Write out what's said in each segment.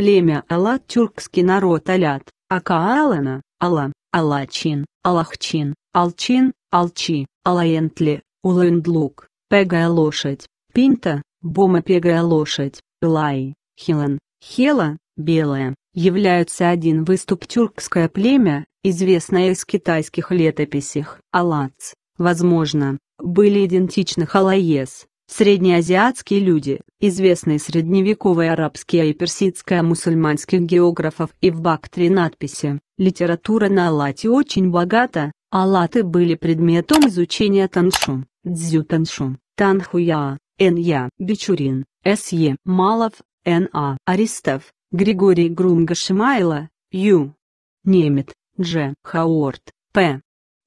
Племя Алат тюркский народ Алят, Акаалана, Ала, Алачин, Алахчин, Алчин, Алчи, Алаентли, Улэндлук, Пегая лошадь, Пинта, Бома Пегая лошадь, Лай, Хилан, Хела, Белая, являются один выступ тюркское племя, известное из китайских летописях. Алац, возможно, были идентичны халаес, среднеазиатские люди, известные средневековые арабские и персидская мусульманских географов и в Бактрии надписи. Литература на Алате очень богата, Алаты были предметом изучения Таншу, Дзю Таншу, Танхуя, Н.Я. Бичурин, С.Е. Малов, Н.А. Аристов, Григорий Грунга Шимайла, Ю. Немет, Дж. Хаорт, П.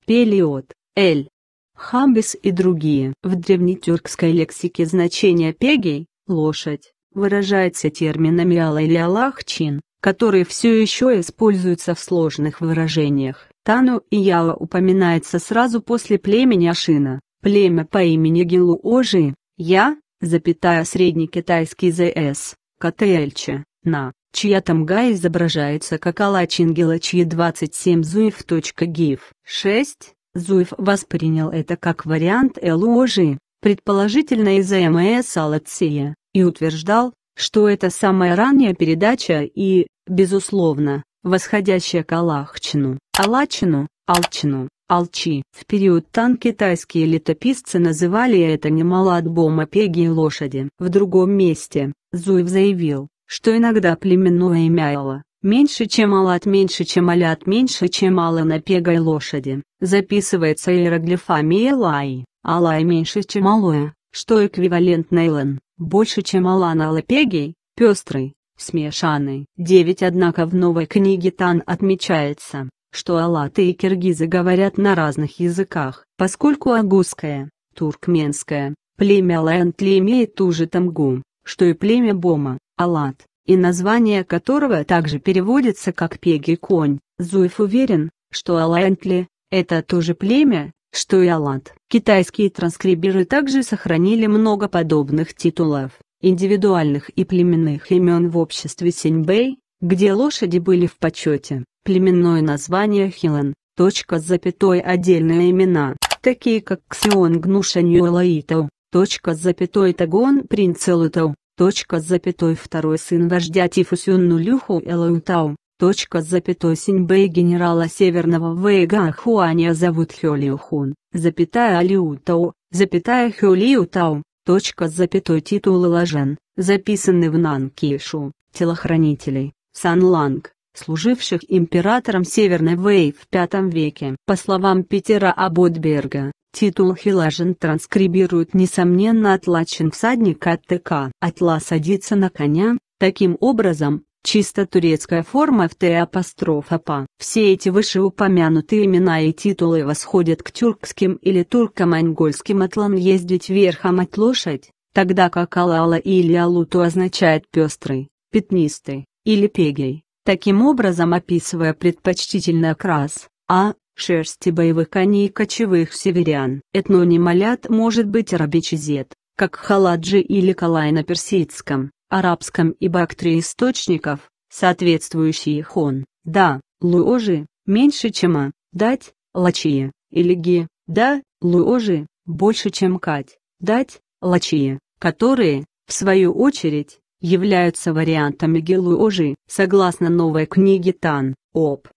Пелиот, Л. Хамбис и другие. В древнетюркской лексике значение пегей, Лошадь выражается терминами «ала» или чин, которые все еще используются в сложных выражениях. Тану и Яла упоминается сразу после племени Ашина, племя по имени ожи. Я, запятая средний китайский ЗС, КТЛЧ, На, чья тамга изображается как Алачингела чьи 27 гиф 6. Зуев воспринял это как вариант ожи, предположительно из МС эм Алатсия и утверждал, что это самая ранняя передача и, безусловно, восходящая к Алахчину, Алачину, Алчину, Алчи. В период Тан китайские летописцы называли это немало немалоотбома пеги и лошади. В другом месте, Зуев заявил, что иногда племенное имя Алла, меньше чем Алат меньше чем Алят меньше чем Алла на пегой лошади, записывается иероглифами Элай, Алай меньше чем Алоя, что эквивалентно Элен. Больше, чем Алана Лапегий, пестрый, смешанный. 9 Однако в новой книге Тан отмечается, что алаты и киргизы говорят на разных языках, поскольку агузское, Туркменская племя Лэнтли имеет ту же тамгу, что и племя Бома, алат, и название которого также переводится как «пеги конь». Зуев уверен, что алаэнтли – это тоже племя, что и Аллат. Китайские транскриберы также сохранили много подобных титулов, индивидуальных и племенных имен в обществе Синьбэй, где лошади были в почете, племенное название Хилан, точка с запятой отдельные имена, такие как Ксион Гнуша Ньюэлаитау, точка с запятой Тагон Принцелутау, точка с запятой второй сын вождя Тифусюн Нулюху Элаутау, Точка с запятой Синьбэй генерала Северного Вэйга Хуаня зовут Хёлиу Хун, запятая Алиу Тао, запятая Хёлиу Тао, точка с запятой титул Лажен, записанный в Нанкишу, телохранителей, Санланг, служивших императором Северной Вэй в V веке. По словам Питера Абодберга, Титул Хилажен транскрибирует несомненно атлачен всадник от ТК. Атла садится на коня, таким образом, Чисто турецкая форма в те апострофа па. Все эти вышеупомянутые имена и титулы восходят к тюркским или турко-монгольским атлан ездить верхом от лошадь, тогда как алала или алуту означает пестрый, пятнистый, или пегий. таким образом описывая предпочтительный окрас, а, шерсти боевых коней и кочевых северян. Этноним алят может быть арабичизет, как халаджи или калай на персидском, арабском и бактрии источников, соответствующие Хон, да, луожи, меньше чем а, дать, лачия, или ги, да, луожи, больше чем кать, дать, лачия, которые, в свою очередь, являются вариантами гелуожи, согласно новой книге Тан, об.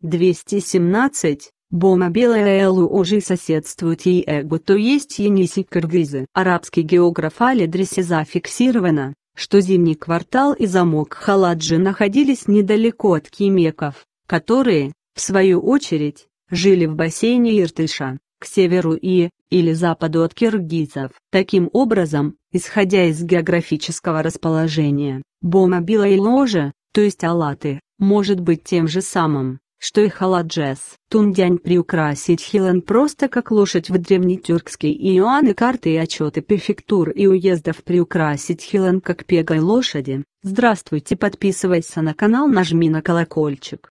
217, Бона белая Элу уже соседствует ей эгу, то есть Яниси Кыргызы. Арабский географ Али Дриси зафиксировано, что зимний квартал и замок Халаджи находились недалеко от кимеков, которые, в свою очередь, жили в бассейне Иртыша, к северу и, или западу от киргизов. Таким образом, исходя из географического расположения, Бома Белая Ложа, то есть Алаты, может быть тем же самым что и халаджес. Тундянь приукрасить Хилан просто как лошадь в древнетюркской Иоанны карты и отчеты префектур и уездов приукрасить Хилан как пегой лошади. Здравствуйте подписывайся на канал нажми на колокольчик.